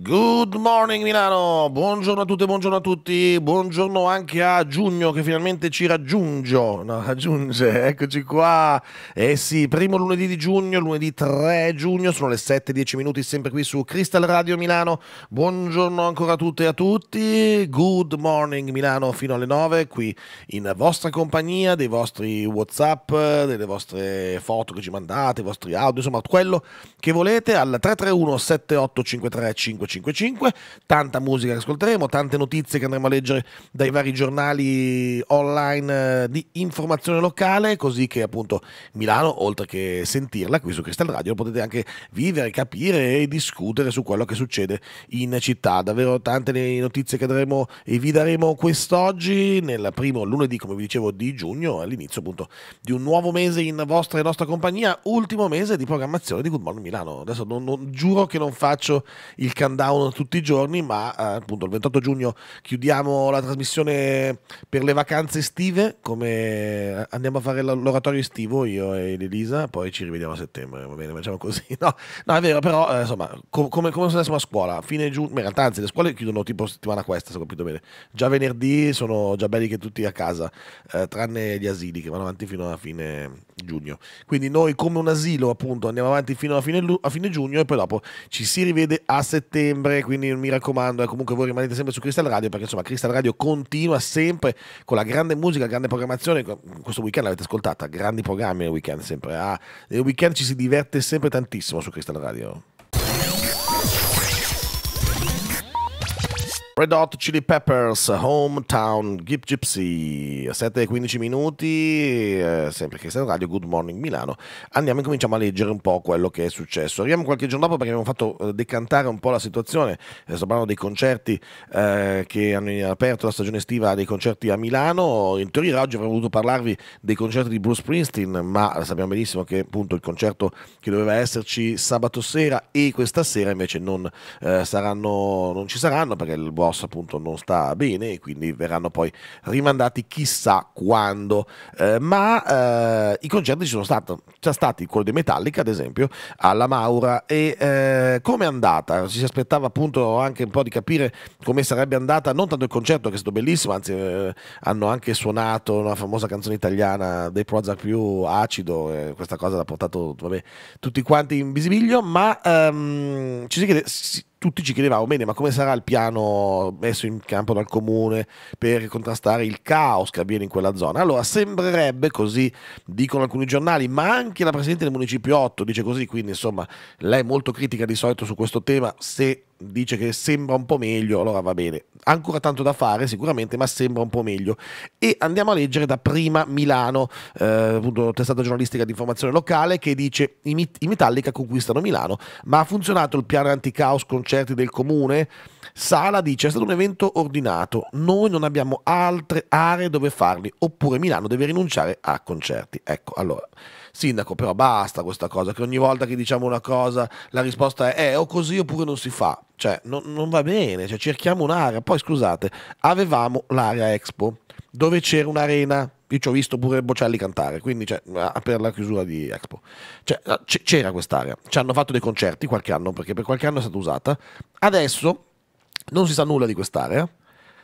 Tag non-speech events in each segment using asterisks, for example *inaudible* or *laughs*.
Good morning Milano, buongiorno a tutte, buongiorno a tutti, buongiorno anche a Giugno che finalmente ci raggiunge, no, raggiunge, eccoci qua, eh sì, primo lunedì di giugno, lunedì 3 giugno, sono le 7-10 minuti sempre qui su Crystal Radio Milano, buongiorno ancora a tutte e a tutti, good morning Milano fino alle 9 qui in vostra compagnia, dei vostri Whatsapp, delle vostre foto che ci mandate, i vostri audio, insomma quello che volete al 331 7853 5 555, tanta musica che ascolteremo, tante notizie che andremo a leggere dai vari giornali online eh, di informazione locale, così che appunto Milano, oltre che sentirla qui su Cristal Radio, potete anche vivere, capire e discutere su quello che succede in città. Davvero tante le notizie che daremo e vi daremo quest'oggi, nel primo lunedì, come vi dicevo, di giugno, all'inizio appunto di un nuovo mese in vostra e nostra compagnia, ultimo mese di programmazione di Good Morning Milano. Adesso non, non, giuro che non faccio il candidato down tutti i giorni, ma eh, appunto il 28 giugno chiudiamo la trasmissione per le vacanze estive, come eh, andiamo a fare l'oratorio estivo io ed Elisa, poi ci rivediamo a settembre, va bene, facciamo così. *laughs* No, no è vero, però eh, insomma, com- come, come se andassimo a scuola, fine giugno, in realtà anzi le scuole chiudono tipo settimana questa, se ho capito bene, già venerdì sono già belli che tutti a casa, eh, tranne gli asili che vanno avanti fino alla fine giugno. Quindi noi come un asilo appunto andiamo avanti fino alla fine, a fine giugno e poi dopo ci si rivede a settembre, quindi mi raccomando, eh, comunque voi rimanete sempre su Crystal Radio perché insomma Crystal Radio continua sempre con la grande musica, grande programmazione, questo weekend l'avete ascoltata, grandi programmi nel weekend sempre, ah, nel weekend ci si diverte sempre tantissimo su Crystal Radio. Red Hot Chili Peppers, Hometown Gip Gypsy, 7-15 e minuti, eh, sempre Cristiano Radio, Good Morning Milano. Andiamo e cominciamo a leggere un po' quello che è successo. Arriviamo qualche giorno dopo perché abbiamo fatto eh, decantare un po' la situazione, eh, sto parlando dei concerti eh, che hanno aperto la stagione estiva dei concerti a Milano. In teoria oggi avremmo voluto parlarvi dei concerti di Bruce Springsteen, ma sappiamo benissimo che appunto il concerto che doveva esserci sabato sera e questa sera invece non, eh, saranno, non ci saranno perché il buon Ross appunto non sta bene e quindi verranno poi rimandati chissà quando. Eh, ma eh, i concerti ci sono stati, c'è stato quello di Metallica ad esempio alla Maura e eh, come è andata? Ci si aspettava appunto anche un po' di capire come sarebbe andata, non tanto il concerto che è stato bellissimo, anzi eh, hanno anche suonato una famosa canzone italiana dei Prozac più acido, questa cosa l'ha portato vabbè, tutti quanti in bisbiglio ma ehm, ci si chiede... Si, tutti ci chiedevamo, bene, ma come sarà il piano messo in campo dal comune per contrastare il caos che avviene in quella zona? Allora, sembrerebbe, così dicono alcuni giornali, ma anche la Presidente del Municipio 8 dice così, quindi insomma, lei è molto critica di solito su questo tema, se dice che sembra un po' meglio, allora va bene. Ancora tanto da fare sicuramente, ma sembra un po' meglio. E andiamo a leggere da prima Milano, eh, appunto testata giornalistica di informazione locale, che dice i, Metallica conquistano Milano, ma ha funzionato il piano anticaos concerti del comune? Sala dice è stato un evento ordinato, noi non abbiamo altre aree dove farli, oppure Milano deve rinunciare a concerti. Ecco, allora... Sindaco, però basta questa cosa, che ogni volta che diciamo una cosa la risposta è eh, o così oppure non si fa. Cioè, no, non va bene, cioè, cerchiamo un'area. Poi scusate, avevamo l'area Expo, dove c'era un'arena. Io ci ho visto pure Bocelli cantare, quindi cioè, per la chiusura di Expo. Cioè, c'era quest'area, ci hanno fatto dei concerti qualche anno, perché per qualche anno è stata usata. Adesso non si sa nulla di quest'area,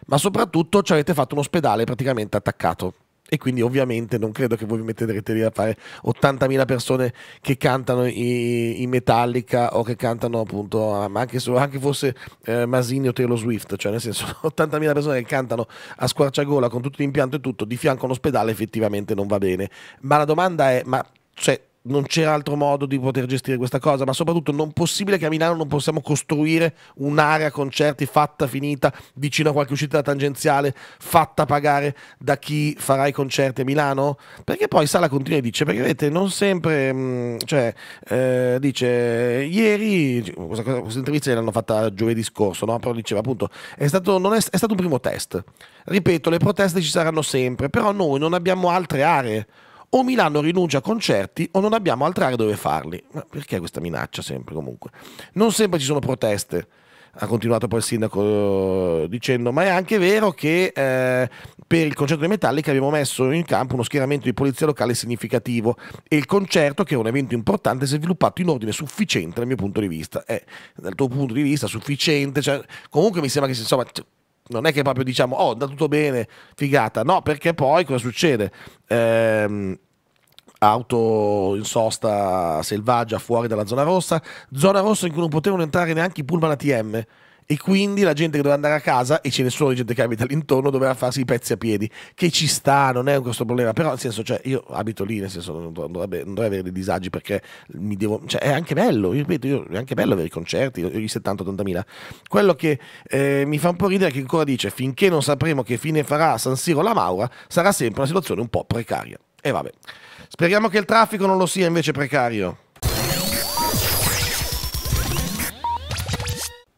ma soprattutto ci avete fatto un ospedale praticamente attaccato e quindi ovviamente non credo che voi vi metterete lì a fare 80.000 persone che cantano in Metallica o che cantano appunto anche, se, anche forse eh, Masini o Taylor Swift cioè nel senso 80.000 *laughs* persone che cantano a squarciagola con tutto l'impianto e tutto di fianco all'ospedale effettivamente non va bene ma la domanda è ma cioè non c'era altro modo di poter gestire questa cosa, ma soprattutto non possibile che a Milano non possiamo costruire un'area concerti fatta, finita, vicino a qualche uscita tangenziale, fatta pagare da chi farà i concerti a Milano? Perché poi Sala continua e dice, perché vedete, non sempre, mm, cioè, eh, dice, ieri, questa, cosa, questa intervista l'hanno fatta giovedì scorso, no? però diceva appunto, è stato, è, è stato un primo test. Ripeto, le proteste ci saranno sempre, però noi non abbiamo altre aree o Milano rinuncia a concerti o non abbiamo altre aree dove farli. Ma perché questa minaccia sempre comunque? Non sempre ci sono proteste ha continuato poi il sindaco eh, dicendo, ma è anche vero che eh, per il concerto dei Metallica abbiamo messo in campo uno schieramento di polizia locale significativo e il concerto, che è un evento importante, si è sviluppato in ordine sufficiente dal mio punto di vista. Eh, dal tuo punto di vista, sufficiente, cioè, comunque mi sembra che insomma... Cioè, non è che proprio diciamo, oh, da tutto bene, figata. No, perché poi cosa succede? Eh, auto in sosta selvaggia fuori dalla zona rossa, zona rossa in cui non potevano entrare neanche i pullman ATM e quindi la gente che doveva andare a casa e ce ne sono di gente che abita all'intorno doveva farsi i pezzi a piedi che ci sta non è questo problema però nel senso cioè, io abito lì nel senso non dovrei, non dovrebbe avere dei disagi perché mi devo cioè, è anche bello io ripeto io, è anche bello avere i concerti io, i 70-80 mila quello che eh, mi fa un po' ridere è che ancora dice finché non sapremo che fine farà San Siro la Maura sarà sempre una situazione un po' precaria e vabbè Speriamo che il traffico non lo sia invece precario.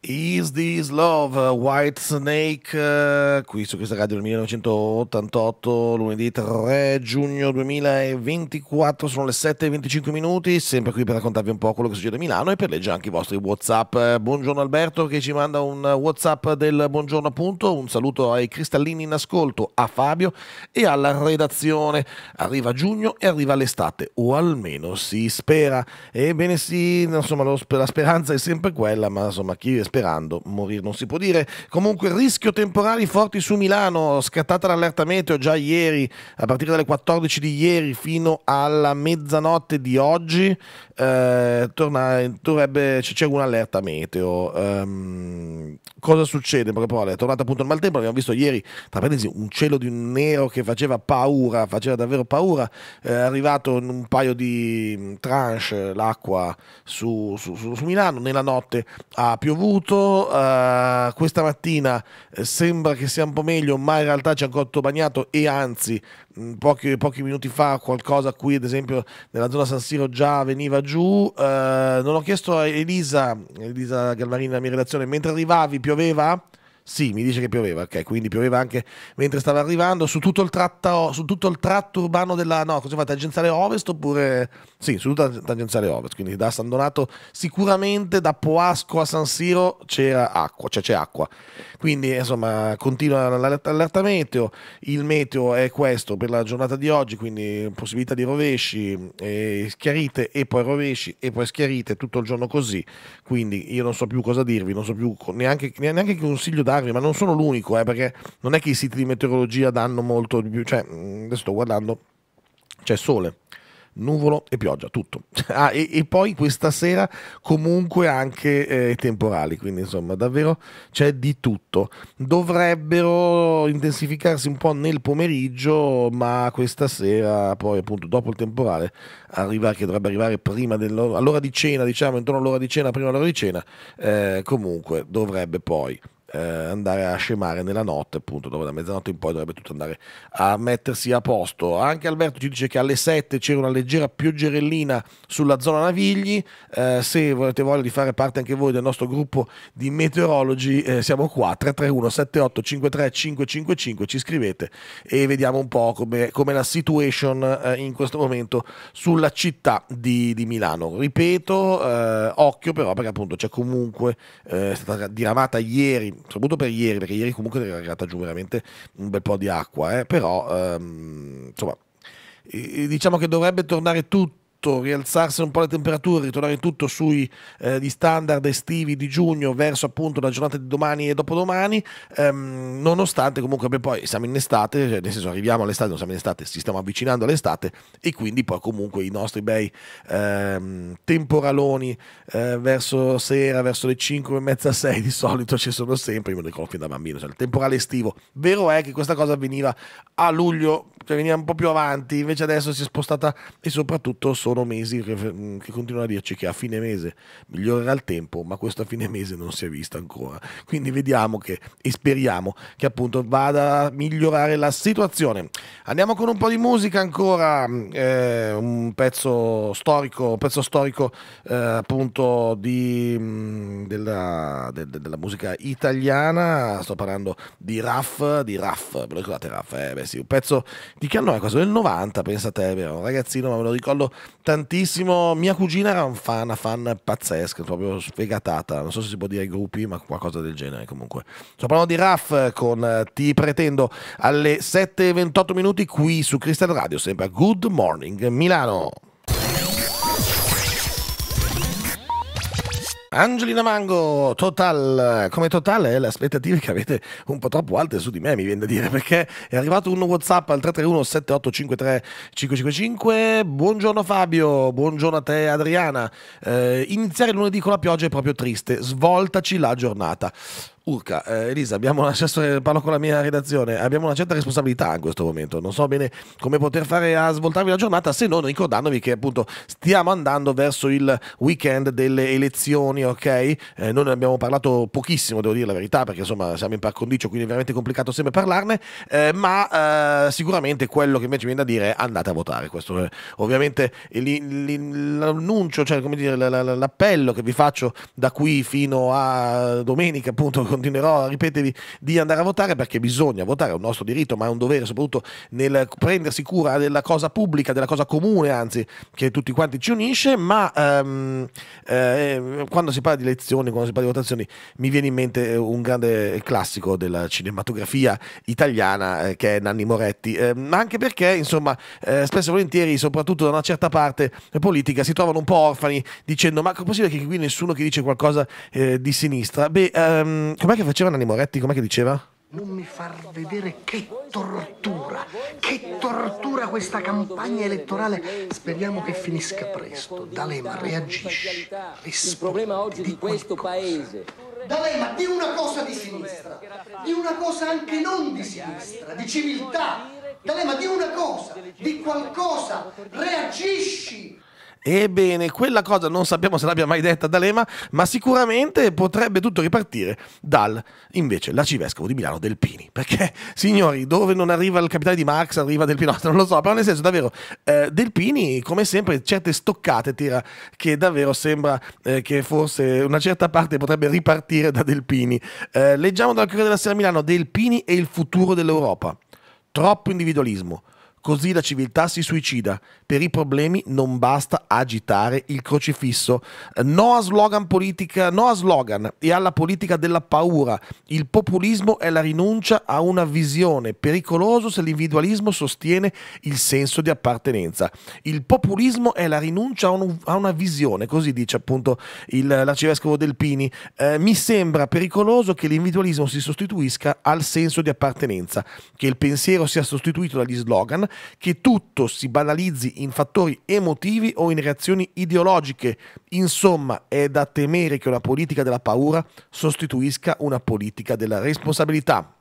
Is This Love, uh, White Snake, uh, qui su questa radio del 1988, lunedì 3 giugno 2024, sono le 7.25 minuti, sempre qui per raccontarvi un po' quello che succede a Milano e per leggere anche i vostri Whatsapp. Eh, buongiorno Alberto che ci manda un Whatsapp del buongiorno appunto, un saluto ai cristallini in ascolto, a Fabio e alla redazione. Arriva giugno e arriva l'estate, o almeno si spera. Ebbene sì, insomma la speranza è sempre quella, ma insomma chi spera sperando. Morire non si può dire. Comunque rischio temporali forti su Milano, scattata l'allerta meteo già ieri, a partire dalle 14 di ieri fino alla mezzanotte di oggi, eh, torna, dovrebbe, c'è un'allerta meteo. Um, cosa succede? Perché poi è tornata appunto il maltempo, L'abbiamo visto ieri, tra parentesi, un cielo di un nero che faceva paura, faceva davvero paura, eh, è eh, arrivato in un paio di mm, tranche l'acqua su, su, su, su Milano, nella notte ha piovuto, pronto. Uh, eh, questa mattina eh, sembra che sia un po' meglio, ma in realtà c'è ancora tutto bagnato e anzi mh, mm, pochi, pochi, minuti fa qualcosa qui, ad esempio nella zona San Siro già veniva giù. Uh, non ho chiesto a Elisa, Elisa Galmarini, la mia redazione, mentre arrivavi pioveva? Sì, mi dice che pioveva, ok, quindi pioveva anche mentre stava arrivando su tutto il, tratta, su tutto il tratto urbano della no, cosa fa, tangenziale ovest oppure sì, su tutta la tangenziale ovest, quindi da San Donato sicuramente da Poasco a San Siro c'era acqua, cioè c'è acqua. Quindi insomma, continua l'allerta meteo, il meteo è questo per la giornata di oggi, quindi possibilità di rovesci, e eh, schiarite e poi rovesci e poi schiarite tutto il giorno così. Quindi io non so più cosa dirvi, non so più neanche neanche consiglio da ricordarvi, ma non sono l'unico, eh, perché non è che i siti di meteorologia danno molto di più, cioè, adesso sto guardando, c'è sole, nuvolo e pioggia, tutto. *laughs* Ah, e, e, poi questa sera comunque anche eh, temporali, quindi insomma davvero c'è di tutto. Dovrebbero intensificarsi un po' nel pomeriggio, ma questa sera poi appunto dopo il temporale arriva, che dovrebbe arrivare prima dell'ora, di cena, diciamo intorno all'ora di cena, prima dell'ora di cena, eh, comunque dovrebbe poi eh, andare a scemare nella notte, appunto, dove da mezzanotte in poi dovrebbe tutto andare a mettersi a posto. Anche Alberto ci dice che alle 7 c'era una leggera pioggerellina sulla zona Navigli. Eh, se volete voglia di fare parte anche voi del nostro gruppo di meteorologi, eh, siamo qua 331 78 53 555. Ci scrivete e vediamo un po' come, come la situation eh, in questo momento sulla città di, di Milano. Ripeto, eh, occhio però perché appunto c'è comunque, eh, è stata diramata ieri soprattutto per ieri, perché ieri comunque era arrivata giù veramente un bel po' di acqua, eh, però ehm, insomma diciamo che dovrebbe tornare tutto tutto, rialzarsi un po' le temperature, ritornare tutto sui eh, gli standard estivi di giugno verso appunto la giornata di domani e dopodomani, ehm, nonostante comunque beh, poi siamo in estate, cioè, nel senso arriviamo all'estate, non siamo in estate, ci stiamo avvicinando all'estate e quindi poi comunque i nostri bei ehm, temporaloni eh, verso sera, verso le 5 e mezza, 6 di solito ci sono sempre, io me ne ricordo fin da bambino, cioè il temporale estivo. Vero è che questa cosa avveniva a luglio, cioè veniva un po' più avanti, invece adesso si è spostata e soprattutto sono sono mesi che mm, continuano a dirci che a fine mese migliorerà il tempo, ma questo a fine mese non si è visto ancora. Quindi vediamo che e speriamo che appunto vada a migliorare la situazione. Andiamo con un po' di musica ancora, mm, eh, un pezzo storico, un pezzo storico eh, appunto di, mm, della, de, de, della, musica italiana, sto parlando di Raff, di Raff, ve lo ricordate Raff? Eh, beh sì, un pezzo di che anno è questo? Del 90, pensate, è vero, un ragazzino, ma me lo ricordo tantissimo. Mia cugina era un fan, una fan pazzesca, proprio sfegatata. Non so se si può dire gruppi, ma qualcosa del genere comunque. Sto parlando di Raff con eh, Ti pretendo alle 7.28 minuti qui su Crystal Radio, sempre Good Morning Milano. Angelina Mango, Total, come totale le aspettative che avete un po' troppo alte su di me, mi viene da dire, perché è arrivato un WhatsApp al 331-7853-555. Buongiorno Fabio, buongiorno a te Adriana. Eh, iniziare lunedì con la pioggia è proprio triste, svoltaci la giornata. Urca, eh, Elisa, certa, eh, parlo con la mia redazione, abbiamo una certa responsabilità in questo momento, non so bene come poter fare a svoltarvi la giornata se non ricordandovi che appunto stiamo andando verso il weekend delle elezioni, ok? Eh, noi ne abbiamo parlato pochissimo, devo dire la verità, perché insomma siamo in par condicio, quindi è veramente complicato sempre parlarne, eh, ma eh, sicuramente quello che invece viene da dire è andate a votare, questo è ovviamente l'annuncio, cioè come dire, l'appello che vi faccio da qui fino a domenica appunto continuerò a ripetervi di andare a votare perché bisogna votare, è un nostro diritto, ma è un dovere soprattutto nel prendersi cura della cosa pubblica, della cosa comune, anzi, che tutti quanti ci unisce, ma ehm, eh, quando si parla di elezioni, quando si parla di votazioni, mi viene in mente eh, un grande classico della cinematografia italiana eh, che è Nanni Moretti, eh, ma anche perché, insomma, eh, spesso e volentieri, soprattutto da una certa parte eh, politica, si trovano un po' orfani dicendo ma è possibile che qui nessuno che dice qualcosa di sinistra? Beh, ehm, Com'è che faceva Nanni Moretti? Com'è che diceva? Non mi far vedere che tortura, che tortura questa campagna elettorale. Speriamo che finisca presto. D'Alema reagisci. Il problema oggi di, di questo paese. D'Alema, di una cosa di sinistra, di una cosa anche non di sinistra, di civiltà. D'Alema, di una cosa, di qualcosa. Reagisci. Ebbene, quella cosa non sappiamo se l'abbia mai detta D'Alema, ma sicuramente potrebbe tutto ripartire dal, invece, l'arcivescovo di Milano Delpini. Perché, *laughs* signori, dove non arriva il capitale di Marx, arriva Del *laughs* non lo so, però nel senso, davvero, eh, Del come sempre, certe stoccate tira che davvero sembra eh, che forse una certa parte potrebbe ripartire da Delpini. Eh, leggiamo dal Corriere della Sera Milano, Delpini e il futuro dell'Europa. Troppo individualismo Così la civiltà si suicida. Per i problemi non basta agitare il crocifisso. No a slogan politica, no a slogan e alla politica della paura. Il populismo è la rinuncia a una visione. Pericoloso se l'individualismo sostiene il senso di appartenenza. Il populismo è la rinuncia a, un, a una visione, così dice appunto il, l'arcivescovo Delpini. Eh, mi sembra pericoloso che l'individualismo si sostituisca al senso di appartenenza, che il pensiero sia sostituito dagli slogan che tutto si banalizzi in fattori emotivi o in reazioni ideologiche. Insomma, è da temere che una politica della paura sostituisca una politica della responsabilità.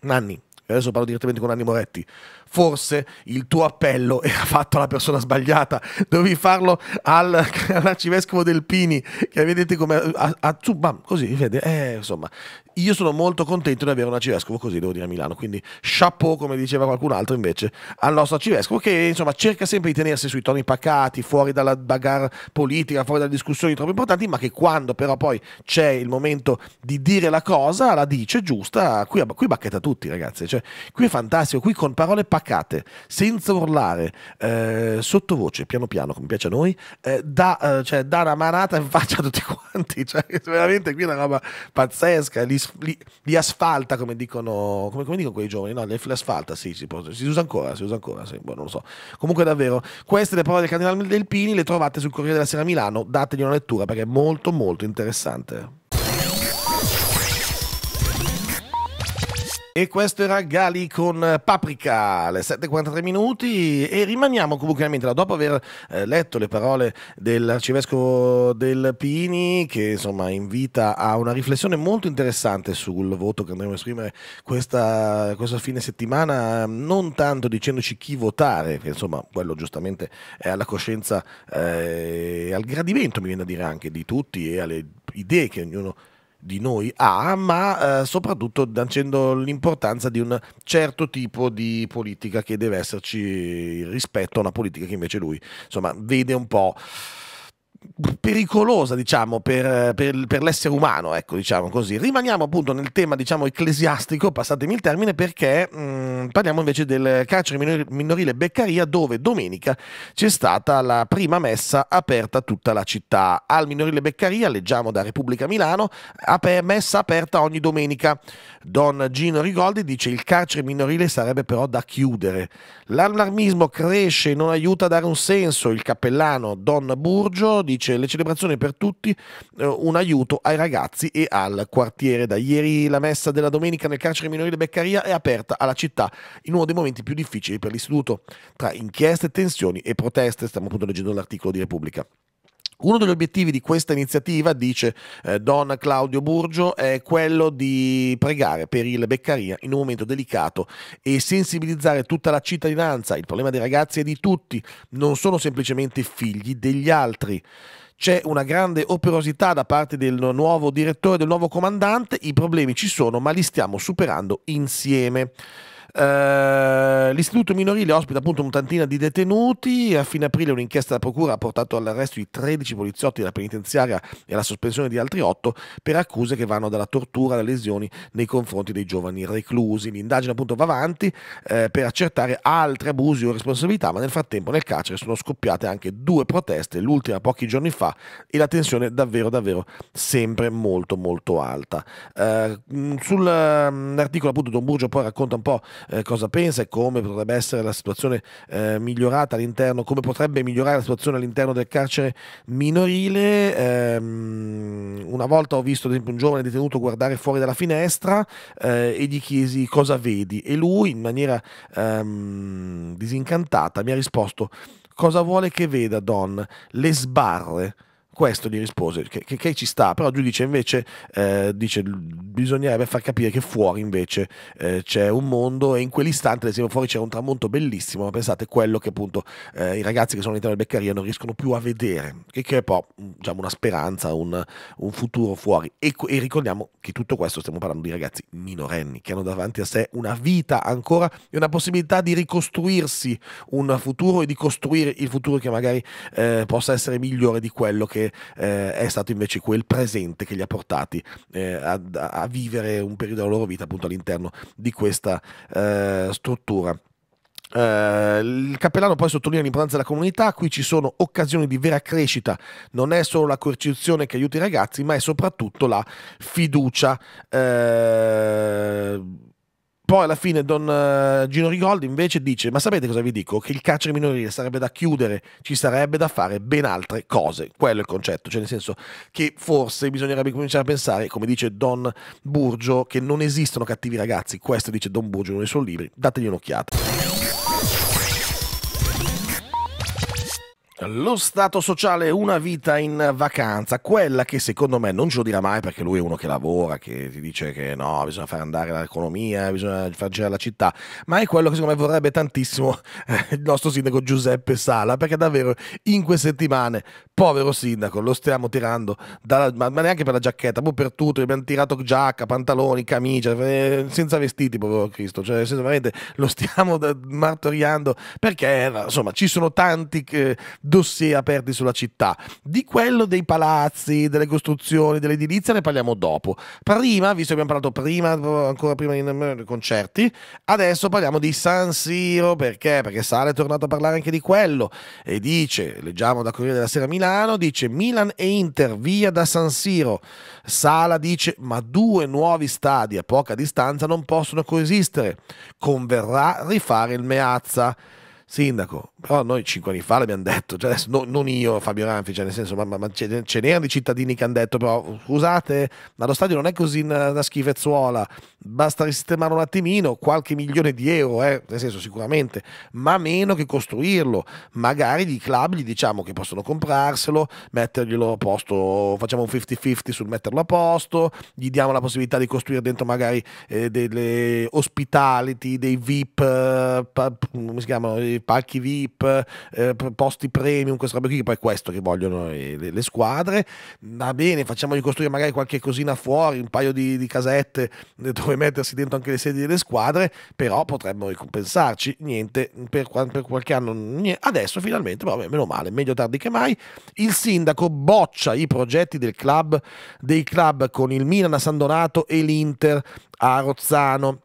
Nanni, adesso parlo direttamente con Nanni Moretti forse il tuo appello *laughs* era fatto alla persona sbagliata, dovevi farlo al, *laughs* all'arcivescovo del Pini, che vedete come... A, a, a, così, vede, eh, insomma, io sono molto contento di avere un arcivescovo così, devo dire, a Milano. Quindi chapeau, come diceva qualcun altro invece, al nostro arcivescovo che insomma cerca sempre di tenersi sui toni pacati, fuori dalla bagarre politica, fuori dalle discussioni troppo importanti, ma che quando però poi c'è il momento di dire la cosa, la dice giusta. Qui, qui bacchetta tutti, ragazzi. Cioè, qui è fantastico, qui con parole pacate pacate, senza urlare, eh, sottovoce, piano piano, come piace a noi, eh, da, eh, cioè, da una manata in faccia a tutti *laughs* quanti. Cioè, veramente qui è una roba pazzesca. Li, li, li asfalta, come dicono, come, come dicono quei giovani, no? Le, asfalta, sì, si, può, si, usa ancora, si usa ancora, sì, boh, non lo so. Comunque davvero, queste le parole del Cardinale Delpini le trovate sul Corriere della Sera Milano, dategli una lettura perché è molto molto interessante. E questo era Gali con eh, Paprika alle 7.43 minuti e rimaniamo comunque in mente. Dopo aver eh, letto le parole dell'arcivescovo del Pini, che insomma invita a una riflessione molto interessante sul voto che andremo a esprimere questa, questa fine settimana, non tanto dicendoci chi votare, che insomma quello giustamente è alla coscienza eh, e eh, al gradimento, mi viene da dire anche, di tutti e alle idee che ognuno ha di noi ha, ma eh, soprattutto dancendo l'importanza di un certo tipo di politica che deve esserci rispetto a una politica che invece lui insomma vede un po' pericolosa, diciamo, per, per, per l'essere umano, ecco, diciamo così. Rimaniamo appunto nel tema, diciamo, ecclesiastico, passatemi il termine, perché mh, mm, parliamo invece del carcere minorile Beccaria, dove domenica c'è stata la prima messa aperta a tutta la città. Al minorile Beccaria, leggiamo da Repubblica Milano, aper messa aperta ogni domenica. Don Gino Rigoldi dice il carcere minorile sarebbe però da chiudere. L'allarmismo cresce, non aiuta a dare un senso. Il cappellano Don Burgio dice le celebrazioni per tutti, eh, un aiuto ai ragazzi e al quartiere. Da ieri la messa della domenica nel carcere minorile Beccaria è aperta alla città in uno dei momenti più difficili per l'istituto, tra inchieste, tensioni e proteste. Stiamo appunto leggendo l'articolo di Repubblica. Uno degli obiettivi di questa iniziativa, dice eh, Don Claudio Burgio, è quello di pregare per il Beccaria in un momento delicato e sensibilizzare tutta la cittadinanza. Il problema dei ragazzi è di tutti, non sono semplicemente figli degli altri c'è una grande operosità da parte del nuovo direttore, del nuovo comandante, i problemi ci sono ma li stiamo superando insieme. Eh, l'istituto minorile ospita appunto un'ottantina di detenuti. A fine aprile un'inchiesta della procura ha portato all'arresto di 13 poliziotti della penitenziaria e alla sospensione di altri 8 per accuse che vanno dalla tortura alle lesioni nei confronti dei giovani reclusi. L'indagine appunto va avanti eh, per accertare altri abusi o responsabilità, ma nel frattempo nel carcere sono scoppiate anche due proteste, l'ultima pochi giorni fa, e la tensione davvero davvero sempre molto molto alta. Eh, sull'articolo ehm, appunto Don Burgio poi racconta un po' eh, cosa pensa e come potrebbe essere la situazione eh, migliorata all'interno, come potrebbe migliorare la situazione all'interno del carcere minorile. Ehm, una volta ho visto ad esempio un giovane detenuto guardare fuori dalla finestra eh, e gli chiesi cosa vedi e lui in maniera ehm, disincantata mi ha risposto cosa vuole che veda Don? Le sbarre questo gli rispose che, che, che ci sta, però il giudice invece eh, dice bisognerebbe far capire che fuori invece eh, c'è un mondo e in quell'istante ad esempio fuori c'era un tramonto bellissimo, ma pensate quello che appunto eh, i ragazzi che sono all'interno del Beccaria non riescono più a vedere, e che è poi diciamo, una speranza, un, un futuro fuori. E, e, ricordiamo che tutto questo stiamo parlando di ragazzi minorenni che hanno davanti a sé una vita ancora e una possibilità di ricostruirsi un futuro e di costruire il futuro che magari eh, possa essere migliore di quello che eh, è stato invece quel presente che li ha portati eh, a, a, vivere un periodo della loro vita appunto all'interno di questa eh, struttura. Uh, il cappellano poi sottolinea l'importanza della comunità, qui ci sono occasioni di vera crescita, non è solo la coercizione che aiuta i ragazzi, ma è soprattutto la fiducia. Uh poi alla fine Don eh, Gino Rigoldi invece dice, ma sapete cosa vi dico? Che il carcere minorile sarebbe da chiudere, ci sarebbe da fare ben altre cose. Quello è il concetto, cioè nel senso che forse bisognerebbe cominciare a pensare, come dice Don Burgio, che non esistono cattivi ragazzi. Questo dice Don Burgio in uno dei suoi libri. Dategli un'occhiata. Lo Stato sociale, una vita in vacanza, quella che secondo me non ce lo dirà mai perché lui è uno che lavora, che ti dice che no, bisogna far andare l'economia, bisogna far girare la città, ma è quello che secondo me vorrebbe tantissimo eh, il nostro sindaco Giuseppe Sala, perché davvero in queste settimane, povero sindaco, lo stiamo tirando, dalla, ma, neanche per la giacchetta, poi per tutto, abbiamo tirato giacca, pantaloni, camicia, eh, senza vestiti, povero Cristo, cioè veramente lo stiamo martoriando perché eh, insomma ci sono tanti... Che, dossier aperti sulla città. Di quello dei palazzi, delle costruzioni, dell'edilizia ne parliamo dopo. Prima, visto che abbiamo parlato prima, ancora prima dei concerti, adesso parliamo di San Siro, perché? Perché Sale è tornato a parlare anche di quello e dice, leggiamo da Corriere della Sera Milano, dice Milan e Inter via da San Siro. Sala dice, ma due nuovi stadi a poca distanza non possono coesistere. Converrà rifare il Meazza. Sindaco, però noi cinque anni fa l'abbiamo detto, cioè adesso, no, non io, Fabio Ranfi, cioè nel senso, ma, ma, ma ce, n'erano di cittadini che hanno detto, però scusate, ma lo stadio non è così una, una schifezzuola, basta risistemare un attimino, qualche milione di euro, eh, nel senso sicuramente, ma meno che costruirlo, magari i club gli diciamo che possono comprarselo, metterglielo a posto, facciamo un 50-50 sul metterlo a posto, gli diamo la possibilità di costruire dentro magari eh, delle ospitality, dei VIP, eh, pa, come si chiamano? palchi VIP, eh, posti premium, questa roba qui, che poi è questo che vogliono eh, le, le squadre. Va bene, facciamogli costruire magari qualche cosina fuori, un paio di, di casette eh, dove mettersi dentro anche le sedi delle squadre, però potremmo ricompensarci. Niente, per, per qualche anno, niente. adesso finalmente, vabbè, meno male, meglio tardi che mai. Il sindaco boccia i progetti del club, dei club con il Milan a San Donato e l'Inter a Rozzano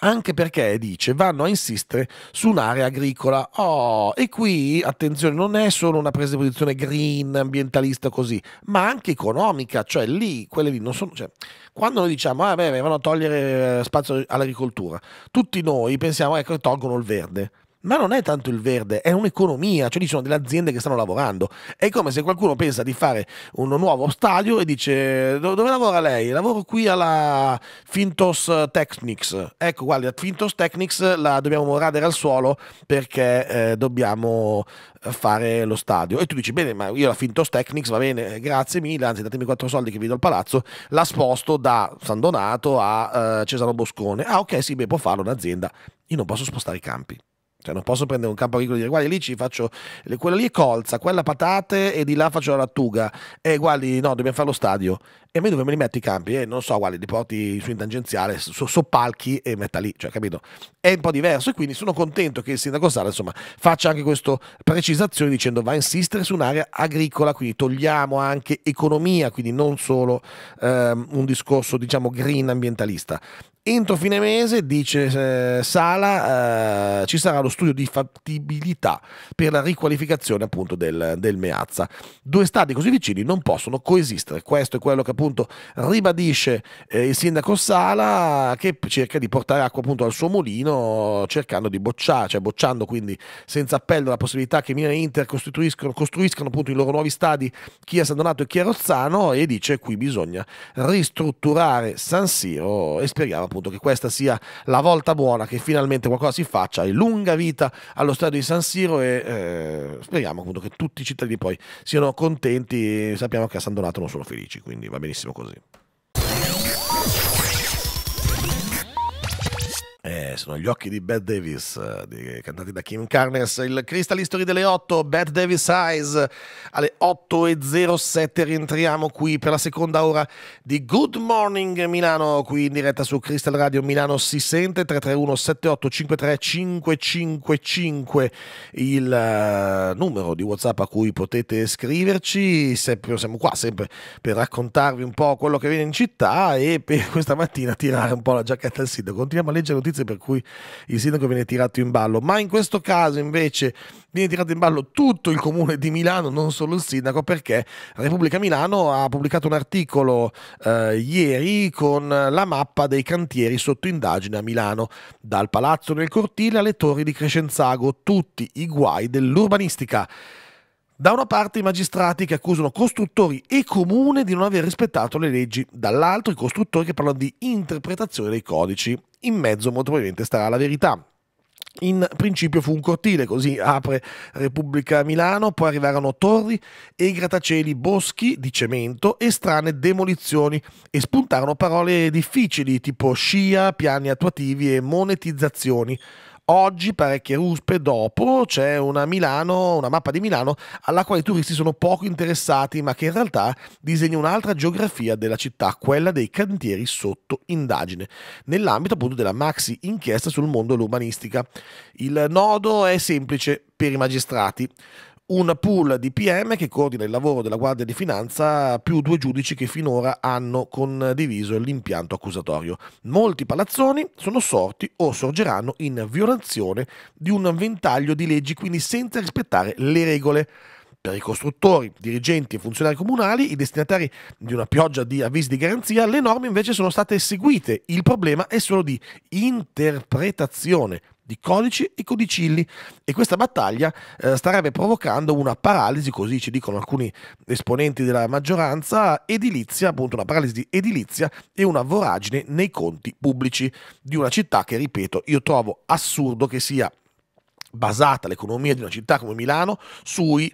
anche perché, dice, vanno a insistere su un'area agricola. Oh, e qui, attenzione, non è solo una presa di posizione green, ambientalista così, ma anche economica, cioè lì, quelle lì non sono... Cioè, quando noi diciamo, ah beh, vanno a togliere eh, spazio all'agricoltura, tutti noi pensiamo, ecco, tolgono il verde. Ma non è tanto il verde, è un'economia, cioè lì sono delle aziende che stanno lavorando. È come se qualcuno pensa di fare un nuovo stadio e dice dove lavora lei? Lavoro qui alla Fintos Technics. Ecco, guarda, Fintos Technics la dobbiamo radere al suolo perché eh, dobbiamo fare lo stadio. E tu dici, bene, ma io la Fintos Technics, va bene, grazie mille, anzi datemi quattro soldi che vi do il palazzo, la sposto da San Donato a eh, Cesano Boscone. Ah ok, sì, beh, può farlo un'azienda. Io non posso spostare i campi. Cioè non posso prendere un campo agricolo e dire guardi lì ci faccio, quella lì è colza, quella patate e di là faccio la lattuga. E eh, guardi no, dobbiamo fare lo stadio. E a me dove me li metto i campi? Eh, non so, quali li porti su in tangenziale, soppalchi so e metta lì, cioè capito? È un po' diverso e quindi sono contento che il sindaco Sala insomma faccia anche questa precisazione dicendo va a insistere su un'area agricola, quindi togliamo anche economia, quindi non solo ehm, un discorso diciamo green ambientalista. Entro fine mese, dice eh, Sala, eh, ci sarà lo studio di fattibilità per la riqualificazione appunto del, del Meazza. Due stati così vicini non possono coesistere, questo è quello che ha appunto ribadisce eh, il sindaco Sala che cerca di portare acqua appunto al suo mulino cercando di bocciare, cioè bocciando quindi senza appello la possibilità che Milan e Inter costruiscano, costruiscano appunto i loro nuovi stadi, chi a San Donato e chi a Rozzano e dice qui bisogna ristrutturare San Siro e speriamo appunto che questa sia la volta buona che finalmente qualcosa si faccia e lunga vita allo stadio di San Siro e eh, speriamo appunto che tutti i cittadini poi siano contenti sappiamo che a San Donato non sono felici quindi va bene benissimo così. sono gli occhi di Bad Davis, di, cantati da Kim Carnes, il Crystal History delle 8, Bad Davis Eyes, alle 8.07 rientriamo qui per la seconda ora di Good Morning Milano, qui in diretta su Crystal Radio Milano si sente, 331 7853 555 il eh, numero di Whatsapp a cui potete scriverci, sempre, siamo qua sempre per raccontarvi un po' quello che viene in città e per questa mattina tirare un po' la giacchetta al sito, continuiamo a leggere notizie per cui cui il sindaco viene tirato in ballo, ma in questo caso invece viene tirato in ballo tutto il comune di Milano, non solo il sindaco, perché Repubblica Milano ha pubblicato un articolo eh, ieri con la mappa dei cantieri sotto indagine a Milano, dal palazzo nel cortile alle torri di Crescenzago, tutti i guai dell'urbanistica. Da una parte i magistrati che accusano costruttori e comune di non aver rispettato le leggi, dall'altro i costruttori che parlano di interpretazione dei codici. In mezzo molto probabilmente starà la verità. In principio fu un cortile, così apre Repubblica Milano, poi arrivarono torri e grattacieli, boschi di cemento e strane demolizioni e spuntarono parole difficili tipo scia, piani attuativi e monetizzazioni. Oggi, parecchie ruspe dopo, c'è una, Milano, una mappa di Milano alla quale i turisti sono poco interessati, ma che in realtà disegna un'altra geografia della città, quella dei cantieri sotto indagine, nell'ambito appunto della maxi inchiesta sul mondo dell'urbanistica. Il nodo è semplice per i magistrati una pool di PM che coordina il lavoro della Guardia di Finanza più due giudici che finora hanno condiviso l'impianto accusatorio. Molti palazzoni sono sorti o sorgeranno in violazione di un ventaglio di leggi, quindi senza rispettare le regole. Per i costruttori, dirigenti e funzionari comunali, i destinatari di una pioggia di avvisi di garanzia, le norme invece sono state eseguite. Il problema è solo di interpretazione di codici e codicilli e questa battaglia eh, starebbe provocando una paralisi, così ci dicono alcuni esponenti della maggioranza, edilizia, appunto una paralisi di edilizia e una voragine nei conti pubblici di una città che, ripeto, io trovo assurdo che sia basata l'economia di una città come Milano sui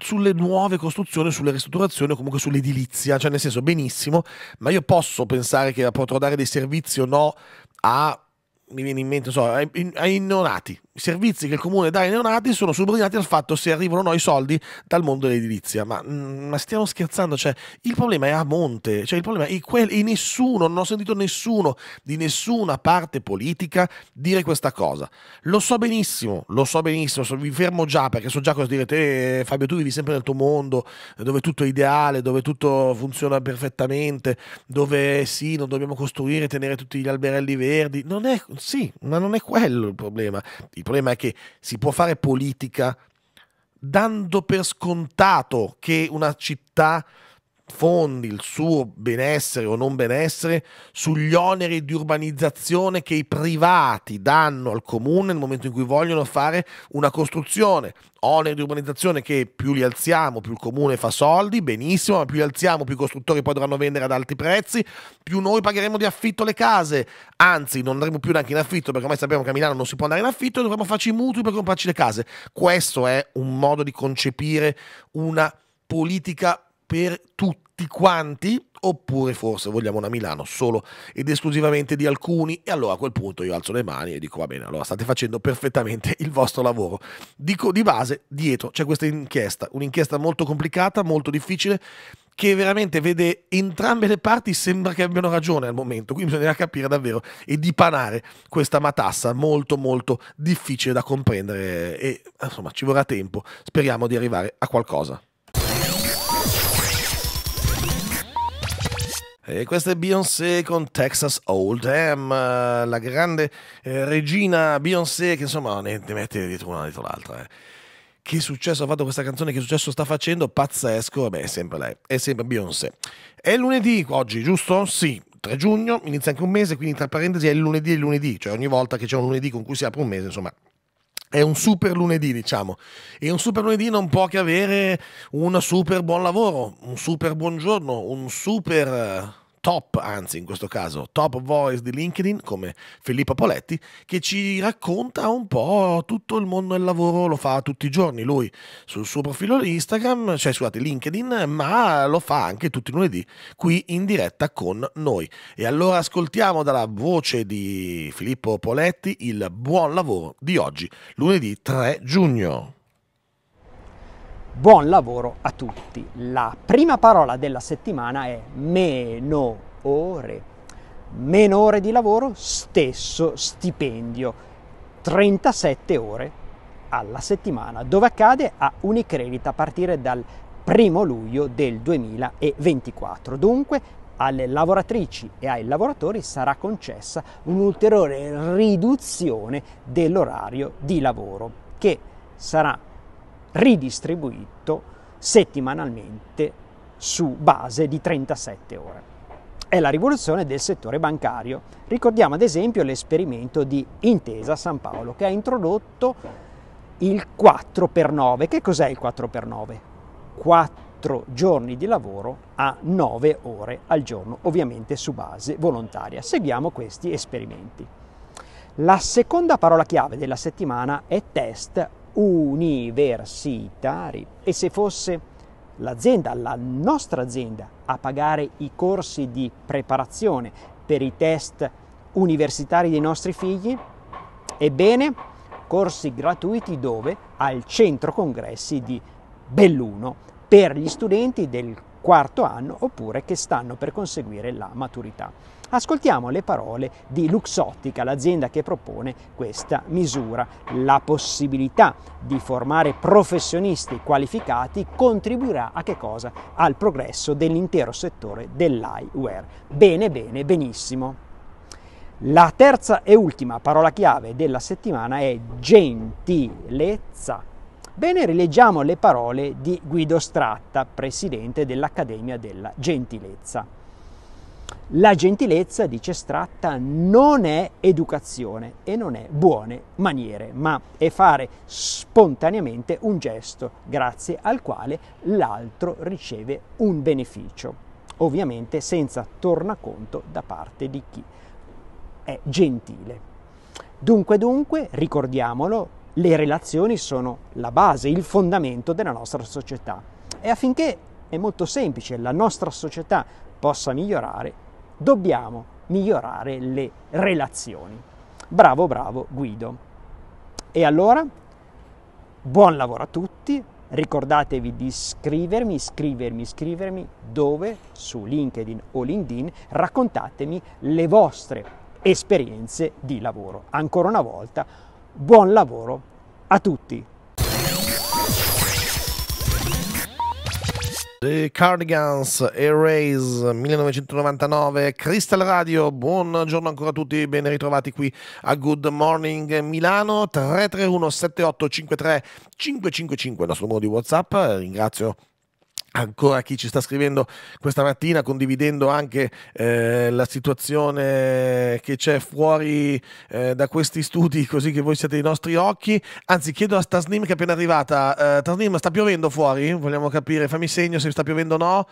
sulle nuove costruzioni, sulle ristrutturazioni o comunque sull'edilizia, cioè nel senso benissimo, ma io posso pensare che potrò dare dei servizi o no a mi viene in mente, so, ai, ai neonati, servizi che il comune dà ai neonati sono subordinati al fatto se arrivano o no i soldi dal mondo dell'edilizia. Ma, mm, ma, stiamo scherzando, cioè, il problema è a monte, cioè, il problema è quel, e nessuno, non ho sentito nessuno di nessuna parte politica dire questa cosa. Lo so benissimo, lo so benissimo, so, vi fermo già perché so già cosa direte, eh, Fabio tu vivi sempre nel tuo mondo dove tutto è ideale, dove tutto funziona perfettamente, dove sì, non dobbiamo costruire, tenere tutti gli alberelli verdi, non è, sì, ma non è quello il problema. Il problema è che si può fare politica dando per scontato che una città fondi il suo benessere o non benessere sugli oneri di urbanizzazione che i privati danno al comune nel momento in cui vogliono fare una costruzione. Oneri di urbanizzazione che più li alziamo, più il comune fa soldi, benissimo, ma più li alziamo, più i costruttori poi dovranno vendere ad alti prezzi, più noi pagheremo di affitto le case. Anzi, non andremo più neanche in affitto perché ormai sappiamo che a Milano non si può andare in affitto e dovremo farci i mutui per comprarci le case. Questo è un modo di concepire una politica per tutti quanti, oppure forse vogliamo una Milano solo ed esclusivamente di alcuni e allora a quel punto io alzo le mani e dico va bene, allora state facendo perfettamente *laughs* il vostro lavoro. Dico di base, dietro c'è questa inchiesta, un'inchiesta molto complicata, molto difficile, che veramente vede entrambe le parti sembra che abbiano ragione al momento, quindi bisognerà capire davvero e dipanare questa matassa molto molto difficile da comprendere e insomma ci vorrà tempo, speriamo di arrivare a qualcosa. E questa è Beyoncé con Texas Oldham, eh, la grande eh, regina Beyoncé che insomma ne, ne, mette dietro una dietro l'altra. Eh. Che successo ha fatto questa canzone, che successo sta facendo, pazzesco, beh è sempre lei, è sempre Beyoncé. È lunedì oggi, giusto? Sì, 3 giugno, inizia anche un mese, quindi tra parentesi è lunedì e lunedì, cioè ogni volta che c'è un lunedì con cui si apre un mese, insomma è un super lunedì, diciamo. E un super lunedì non può che avere un super buon lavoro, un super buongiorno, un super top, anzi in questo caso top voice di LinkedIn come Filippo Poletti che ci racconta un po' tutto il mondo del lavoro, lo fa tutti i giorni lui sul suo profilo Instagram, cioè scusate LinkedIn, ma lo fa anche tutti i lunedì qui in diretta con noi. E allora ascoltiamo dalla voce di Filippo Poletti il buon lavoro di oggi, lunedì 3 giugno. Buon lavoro a tutti. La prima parola della settimana è meno ore. Meno ore di lavoro, stesso stipendio. 37 ore alla settimana, dove accade a Unicredit a partire dal primo luglio del 2024. Dunque, alle lavoratrici e ai lavoratori sarà concessa un'ulteriore riduzione dell'orario di lavoro che sarà ridistribuito settimanalmente su base di 37 ore. È la rivoluzione del settore bancario. Ricordiamo ad esempio l'esperimento di Intesa San Paolo che ha introdotto il 4 x 9. Che cos'è il 4 x 9? 4 giorni di lavoro a 9 ore al giorno, ovviamente su base volontaria. Seguiamo questi esperimenti. La seconda parola chiave della settimana è test universitari e se fosse l'azienda, la nostra azienda, a pagare i corsi di preparazione per i test universitari dei nostri figli? Ebbene, corsi gratuiti dove? Al centro congressi di Belluno per gli studenti del quarto anno oppure che stanno per conseguire la maturità. Ascoltiamo le parole di Luxottica, l'azienda che propone questa misura. La possibilità di formare professionisti qualificati contribuirà a che cosa? Al progresso dell'intero settore dell'eyewear. Bene, bene, benissimo. La terza e ultima parola chiave della settimana è gentilezza. Bene, rileggiamo le parole di Guido Stratta, presidente dell'Accademia della Gentilezza. La gentilezza, dice Stratta, non è educazione e non è buone maniere, ma è fare spontaneamente un gesto grazie al quale l'altro riceve un beneficio, ovviamente senza tornaconto da parte di chi è gentile. Dunque, dunque, ricordiamolo, le relazioni sono la base, il fondamento della nostra società e affinché è molto semplice, la nostra società possa migliorare, dobbiamo migliorare le relazioni. Bravo, bravo Guido. E allora, buon lavoro a tutti, ricordatevi di iscrivermi, iscrivermi, iscrivermi dove? Su LinkedIn o LinkedIn, raccontatemi le vostre esperienze di lavoro. Ancora una volta, buon lavoro a tutti! The Cardigans Erase 1999 Crystal Radio, buongiorno ancora a tutti, ben ritrovati qui a Good Morning Milano 331 78 53 555 il nostro numero di Whatsapp, ringrazio ancora chi ci sta scrivendo questa mattina, condividendo anche eh, la situazione che c'è fuori eh, da questi studi, così che voi siete i nostri occhi. Anzi, chiedo a Tasnim che è appena arrivata. Eh, Tasnim, sta piovendo fuori? Vogliamo capire, fammi segno se sta piovendo o no.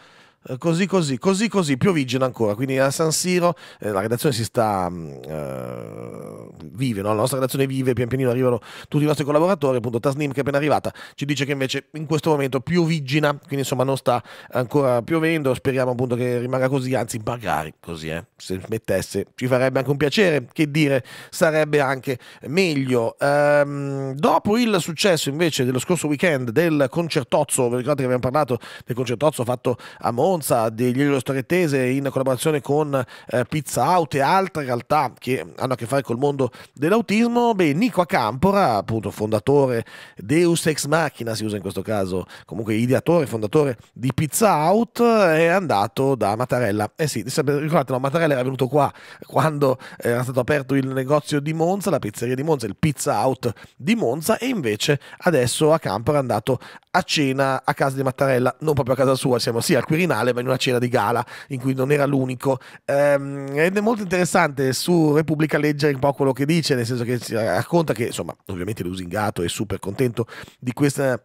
Eh, così così, così così, più vigile ancora. Quindi a San Siro eh, la redazione si sta mm, eh, vive, no? la nostra redazione vive, pian pianino arrivano tutti i nostri collaboratori, appunto Tasnim che è appena arrivata ci dice che invece in questo momento più vigina, quindi insomma non sta ancora piovendo, speriamo appunto che rimanga così, anzi magari così, eh, se smettesse ci farebbe anche un piacere, che dire, sarebbe anche meglio. Ehm, dopo il successo invece dello scorso weekend del concertozzo, vi ricordate che abbiamo parlato del concertozzo fatto a Monza, Monza dell'Iello Storetese in collaborazione con eh, Pizza Out e altre realtà che hanno a che fare col mondo dell'autismo, beh, Nico Acampora, appunto fondatore Deus Ex Machina, si usa in questo caso comunque ideatore, fondatore di Pizza Out, è andato da Mattarella. Eh sì, ricordatelo, Mattarella era venuto qua quando era stato aperto il negozio di Monza, la pizzeria di Monza, il Pizza Out di Monza e invece adesso Acampora è andato a cena a casa di Mattarella, non proprio a casa sua, siamo sì al Quirinale, finale, ma in una cena di gala in cui non era l'unico. Ehm, ed è molto interessante su Repubblica leggere un po' quello che dice, nel senso che racconta che, insomma, ovviamente lusingato e super contento di questa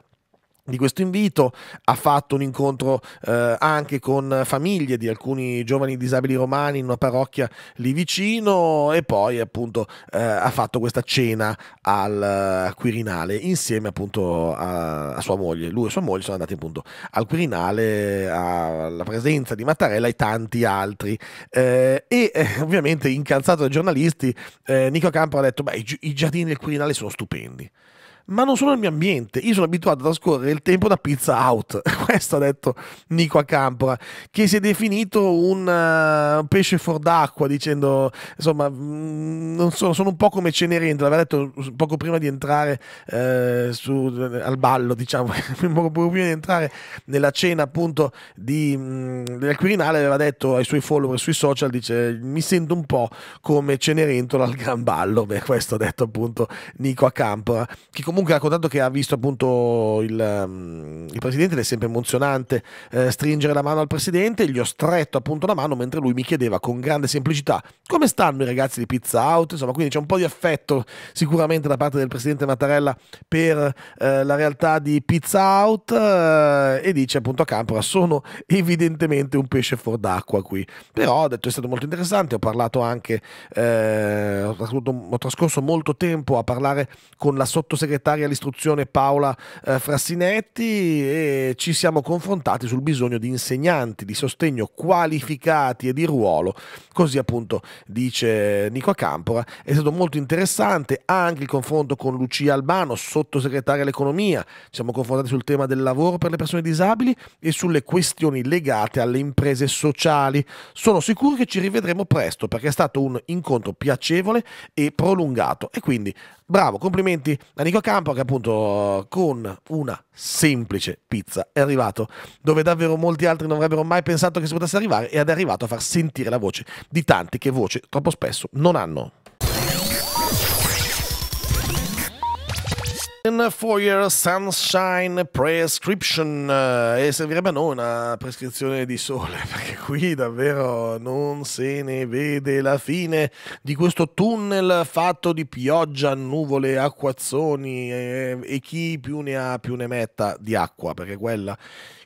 di questo invito, ha fatto un incontro eh, anche con famiglie di alcuni giovani disabili romani in una parrocchia lì vicino e poi appunto eh, ha fatto questa cena al Quirinale insieme appunto a, a, sua moglie. Lui e sua moglie sono andati appunto al Quirinale alla presenza di Mattarella e tanti altri eh, e eh, ovviamente incalzato dai giornalisti eh, Nico Campo ha detto beh i, i giardini del Quirinale sono stupendi ma non sono il mio ambiente. Io sono abituato a trascorrere il tempo da pizza out. *laughs* Questo ha detto Nico Acampora, che si è definito un uh, pesce fuor d'acqua, dicendo, insomma, mm, non sono, sono un po' come Cenerentola, l'aveva detto poco prima di entrare eh, su, eh, al ballo, diciamo, *laughs* poco prima di entrare nella cena appunto di, mh, mm, del Quirinale, aveva detto ai suoi follower sui social, dice, mi sento un po' come Cenerentola al gran ballo. Beh, questo ha detto appunto Nico Acampora, che comunque comunque raccontando che ha visto appunto il, mm, il presidente ed è sempre emozionante eh, stringere la mano al presidente, gli ho stretto appunto la mano mentre lui mi chiedeva con grande semplicità come stanno i ragazzi di Pizza Out, insomma quindi c'è un po' di affetto sicuramente da parte del presidente Mattarella per eh, la realtà di Pizza Out eh, e dice appunto a Campora sono evidentemente un pesce fuor d'acqua qui, però ha detto è stato molto interessante, ho parlato anche, eh, ho trascorso molto tempo a parlare con la sottosegretaria segretaria all'istruzione Paola eh, Frassinetti e ci siamo confrontati sul bisogno di insegnanti di sostegno qualificati e di ruolo, così appunto dice Nico Campora. È stato molto interessante anche il confronto con Lucia Albano, sottosegretaria all'economia. Ci siamo confrontati sul tema del lavoro per le persone disabili e sulle questioni legate alle imprese sociali. Sono sicuro che ci rivedremo presto perché è stato un incontro piacevole e prolungato. E quindi bravo, complimenti a Nico Campora campo che appunto con una semplice pizza è arrivato dove davvero molti altri non avrebbero mai pensato che si potesse arrivare ed è arrivato a far sentire la voce di tanti che voce troppo spesso non hanno. For Your Sunshine Prescription eh, e servirebbe a noi una prescrizione di sole *laughs* perché qui davvero non se ne vede la fine di questo tunnel fatto di pioggia, nuvole, acquazzoni eh, e chi più ne ha più ne metta di acqua perché quella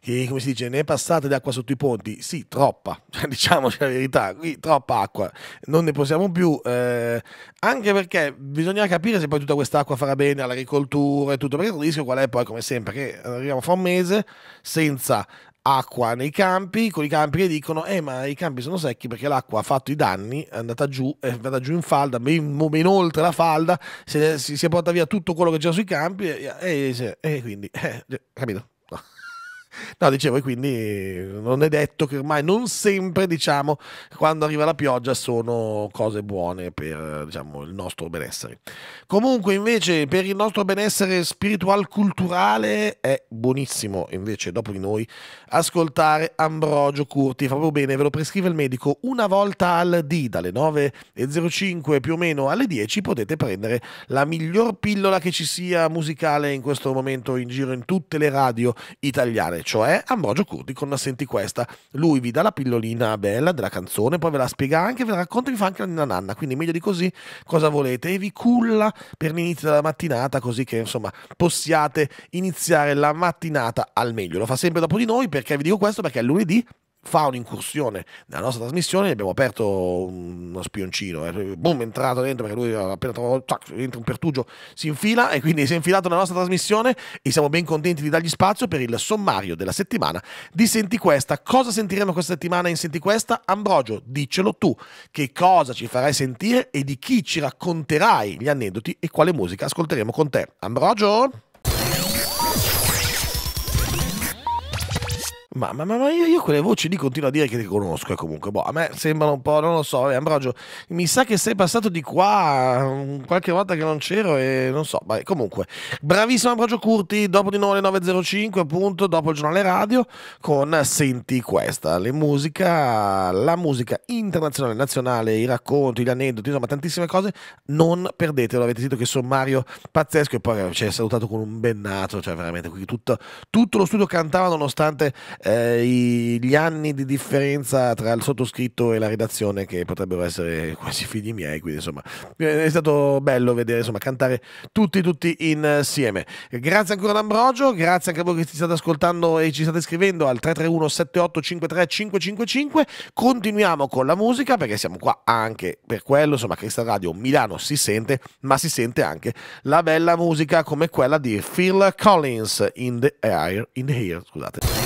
e come si dice, ne è passata di acqua sotto i ponti? Sì, troppa, *laughs* diciamoci la verità, qui troppa acqua, non ne possiamo più, eh, anche perché bisogna capire se poi tutta quest'acqua farà bene all'agricoltura e tutto, perché il rischio qual è poi, come sempre, che arriviamo fra un mese senza acqua nei campi, con i campi che dicono eh ma i campi sono secchi perché l'acqua ha fatto i danni, è andata giù, è andata giù in falda, ben, ben oltre la falda, si, si, si porta via tutto quello che c'era sui campi e, e, e quindi, eh, capito? No, dicevo, e quindi non è detto che ormai non sempre, diciamo, quando arriva la pioggia sono cose buone per diciamo, il nostro benessere. Comunque, invece, per il nostro benessere spiritual-culturale è buonissimo, invece, dopo di noi, ascoltare Ambrogio Curti. Fa proprio bene, ve lo prescrive il medico una volta al D, dalle 9.05 più o meno alle 10 potete prendere la miglior pillola che ci sia musicale in questo momento in giro in tutte le radio italiane cioè Ambrogio Curdi con Senti Questa. Lui vi dà la pillolina bella della canzone, poi ve la spiega anche, ve la racconta e vi fa anche la nina nanna, quindi meglio di così cosa volete e vi culla per l'inizio della mattinata così che insomma possiate iniziare la mattinata al meglio. Lo fa sempre dopo di noi perché vi dico questo perché è lunedì fa un'incursione nella nostra trasmissione, gli abbiamo aperto uno spioncino, eh, boom, è entrato dentro perché lui appena trovato, tac, entra un pertugio, si infila e quindi si è infilato nella nostra trasmissione e siamo ben contenti di dargli spazio per il sommario della settimana di Senti Questa. Cosa sentiremo questa settimana in Senti Questa? Ambrogio, diccelo tu, che cosa ci farai sentire e di chi ci racconterai gli aneddoti e quale musica ascolteremo con te. Ambrogio? Ma, ma, ma io, io, quelle voci lì continuo a dire che le conosco. E eh, comunque, boh, a me sembrano un po', non lo so. Vabbè, eh, Ambrogio, mi sa che sei passato di qua mm, qualche volta che non c'ero e non so. Vabbè, comunque, bravissimo Ambrogio Curti. Dopo di nuovo le 9.05, appunto, dopo il giornale radio con Senti questa. Le musica, la musica internazionale, nazionale, i racconti, gli aneddoti, insomma, tantissime cose. Non perdetelo. Avete sentito che sommario pazzesco. E poi eh, ci ha salutato con un bennato, cioè veramente qui tutto, tutto lo studio cantava nonostante eh, i, gli anni di differenza tra il sottoscritto e la redazione che potrebbero essere quasi figli miei, quindi insomma è stato bello vedere insomma cantare tutti tutti insieme. Grazie ancora ad Ambrogio, grazie anche a voi che ci state ascoltando e ci state scrivendo al 331 7853 555. Continuiamo con la musica perché siamo qua anche per quello, insomma Cristal Radio Milano si sente, ma si sente anche la bella musica come quella di Phil Collins in the air, in the air, scusate.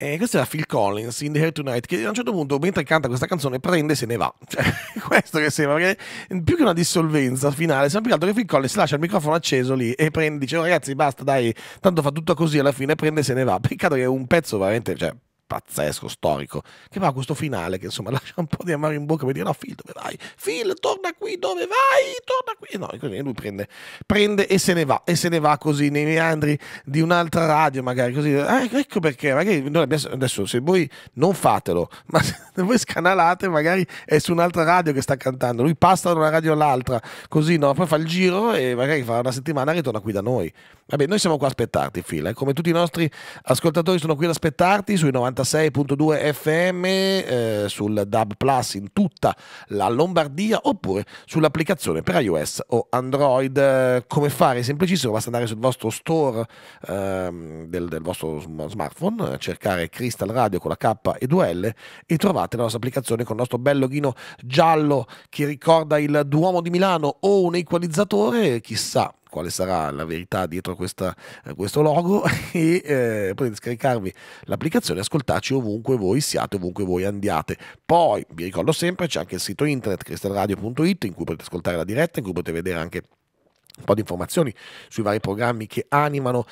E eh, questa è la Phil Collins, In The Hair Tonight, che a un certo punto, mentre canta questa canzone, prende e se ne va. *laughs* Cioè, questo che sembra, perché più che una dissolvenza finale, sembra più altro che Phil Collins lascia il microfono acceso lì e prende, dice, oh, ragazzi, basta, dai, tanto fa tutto così alla fine, prende e se ne va. Peccato che è un pezzo veramente, cioè, pazzesco, storico, che va a questo finale che insomma *laughs* lascia un po' di amaro in bocca per dire no Phil dove vai? Phil torna qui, dove vai? Torna qui! E no, così lui prende, prende e se ne va, e se ne va così nei meandri di un'altra radio magari, così, eh, ecco perché, magari noi abbiamo, adesso se voi non fatelo, *laughs* ma se voi scanalate magari è su un'altra radio che sta cantando, lui passa da una radio all'altra, così no, poi fa il giro e magari fa una settimana e ritorna qui da noi. Vabbè, noi siamo qua a aspettarti Phil, eh? come tutti i nostri ascoltatori sono qui ad aspettarti sui 90 96.2 FM eh, sul DAB Plus in tutta la Lombardia oppure sull'applicazione per iOS o Android. Come fare? semplicissimo, basta andare sul vostro store eh, del, del, vostro smartphone, cercare Crystal Radio con la K e 2L e trovate la nostra applicazione con il nostro bel loghino giallo che ricorda il Duomo di Milano o un equalizzatore, chissà quale sarà la verità dietro questa, eh, questo logo *laughs* e eh, potete scaricarvi l'applicazione e ascoltarci ovunque voi siate, ovunque voi andiate. Poi vi ricordo sempre c'è anche il sito internet cristianradio.it in cui potete ascoltare la diretta, in cui potete vedere anche un po' di informazioni sui vari programmi che animano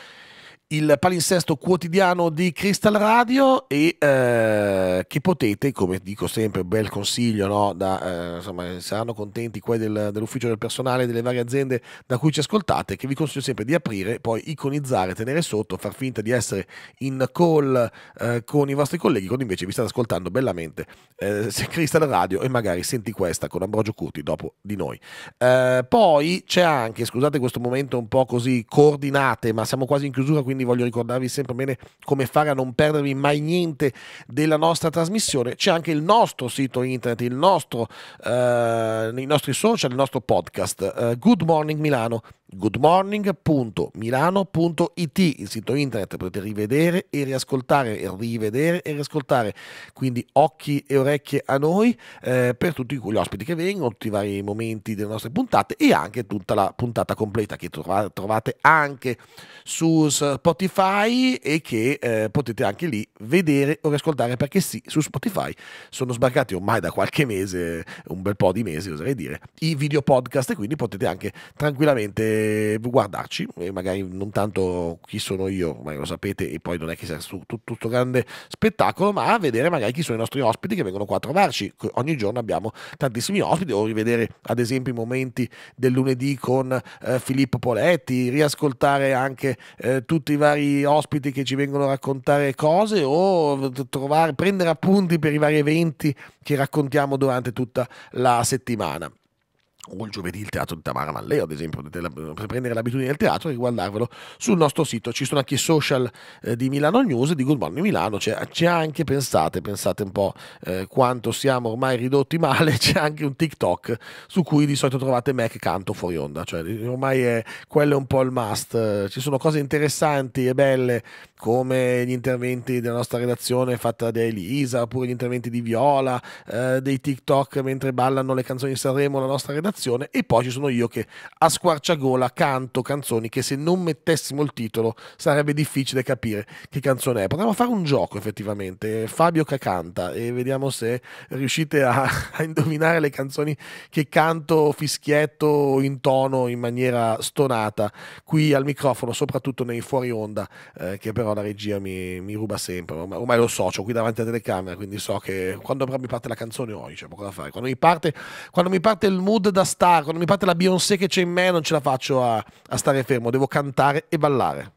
il palinsesto quotidiano di Crystal Radio e eh, che potete, come dico sempre, bel consiglio, no? da, eh, insomma, saranno contenti quelli del, dell'ufficio del personale delle varie aziende da cui ci ascoltate, che vi consiglio sempre di aprire, poi iconizzare, tenere sotto, far finta di essere in call eh, con i vostri colleghi, quando invece vi state ascoltando bellamente eh, Crystal Radio e magari senti questa con Ambrogio Curti dopo di noi. Eh, poi c'è anche, scusate questo momento un po' così coordinate, ma siamo quasi in chiusura, quindi quindi voglio ricordarvi sempre bene come fare a non perdervi mai niente della nostra trasmissione. C'è anche il nostro sito internet, il nostro, eh, i nostri social, il nostro podcast, eh, Good Morning Milano goodmorning.milano.it, il sito internet, potete rivedere e riascoltare e rivedere e riascoltare, quindi occhi e orecchie a noi eh, per tutti gli ospiti che vengono, tutti i vari momenti delle nostre puntate e anche tutta la puntata completa che trovate, trovate anche su Spotify e che eh, potete anche lì vedere o riascoltare perché sì, su Spotify sono sbarcati ormai da qualche mese, un bel po' di mesi oserei dire, i video podcast e quindi potete anche tranquillamente eh, guardarci, e magari non tanto chi sono io, ma lo sapete, e poi non è che sia su, tutto, tutto grande spettacolo, ma a vedere magari chi sono i nostri ospiti che vengono qua a trovarci. Ogni giorno abbiamo tantissimi ospiti, o rivedere ad esempio i momenti del lunedì con eh, Filippo Poletti, riascoltare anche eh, tutti i vari ospiti che ci vengono a raccontare cose o trovare, prendere appunti per i vari eventi che raccontiamo durante tutta la settimana o il giovedì il teatro di Tamara Malleo, ad esempio, potete prendere l'abitudine del teatro e riguardarvelo sul nostro sito. Ci sono anche i social eh, di Milano News, di Good Morning Milano, c'è, c'è anche, pensate, pensate un po' eh, quanto siamo ormai ridotti male, *laughs* c'è anche un TikTok su cui di solito trovate me che canto fuori onda, cioè ormai è, quello è un po' il must. Ci sono cose interessanti e belle come gli interventi della nostra redazione fatta da Elisa, oppure gli interventi di Viola, eh, dei TikTok mentre ballano le canzoni di Sanremo, la nostra redazione, e poi ci sono io che a squarciagola canto canzoni che se non mettessimo il titolo sarebbe difficile capire che canzone è. Potremmo fare un gioco effettivamente, Fabio che canta, e vediamo se riuscite a, a indovinare le canzoni che canto fischietto in tono in maniera stonata qui al microfono, soprattutto nei fuori onda, eh, che però però la regia mi, mi ruba sempre. Ormai, ormai lo so, ho qui davanti alla telecamera, quindi so che quando però mi parte la canzone oh, c'è poco da fare. Quando mi, parte, quando mi, parte, il mood da star, quando mi parte la Beyoncé che c'è in me, non ce la faccio a, a stare fermo, devo cantare e ballare.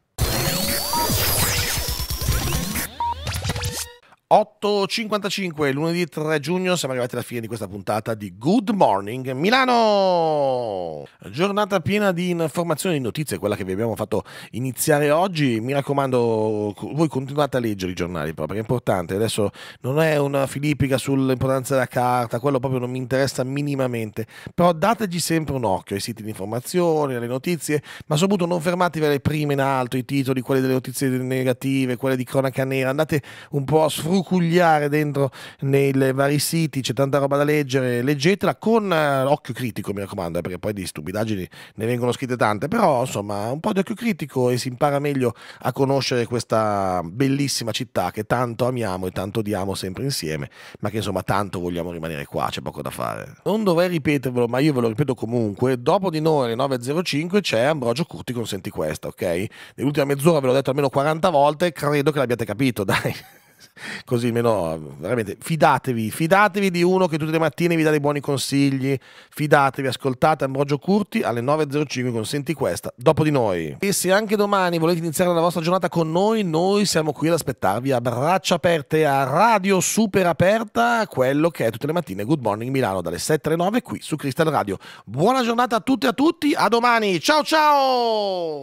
8.55 lunedì 3 giugno siamo arrivati alla fine di questa puntata di Good Morning Milano giornata piena di informazioni e notizie quella che vi abbiamo fatto iniziare oggi mi raccomando voi continuate a leggere i giornali però perché è importante adesso non è una filippica sull'importanza della carta quello proprio non mi interessa minimamente però dateci sempre un occhio ai siti di informazione alle notizie ma soprattutto non fermatevi alle prime in alto i titoli quelle delle notizie negative quelle di cronaca nera andate un po' a sfruttare sbrucugliare dentro nei vari siti, c'è tanta roba da leggere, leggetela con eh, occhio critico, mi raccomando, eh, perché poi di stupidaggini ne vengono scritte tante, però insomma un po' di occhio critico e si impara meglio a conoscere questa bellissima città che tanto amiamo e tanto odiamo sempre insieme, ma che insomma tanto vogliamo rimanere qua, c'è poco da fare. Non dovrei ripetervelo, ma io ve lo ripeto comunque, dopo di noi alle 9.05 c'è Ambrogio Curti, consenti questa, ok? Nell'ultima mezz'ora ve l'ho detto almeno 40 volte, credo che l'abbiate capito, *laughs* dai. *laughs* così meno veramente fidatevi, fidatevi di uno che tutte le mattine vi dà dei buoni consigli, fidatevi, ascoltate Ambrogio Curti alle 9.05 consenti questa, dopo di noi. E se anche domani volete iniziare la vostra giornata con noi, noi siamo qui ad aspettarvi a braccia aperte a Radio Super Aperta, quello che è tutte le mattine Good Morning Milano dalle 7 alle 9 qui su Crystal Radio. Buona giornata a tutti e a tutti, a domani, ciao ciao!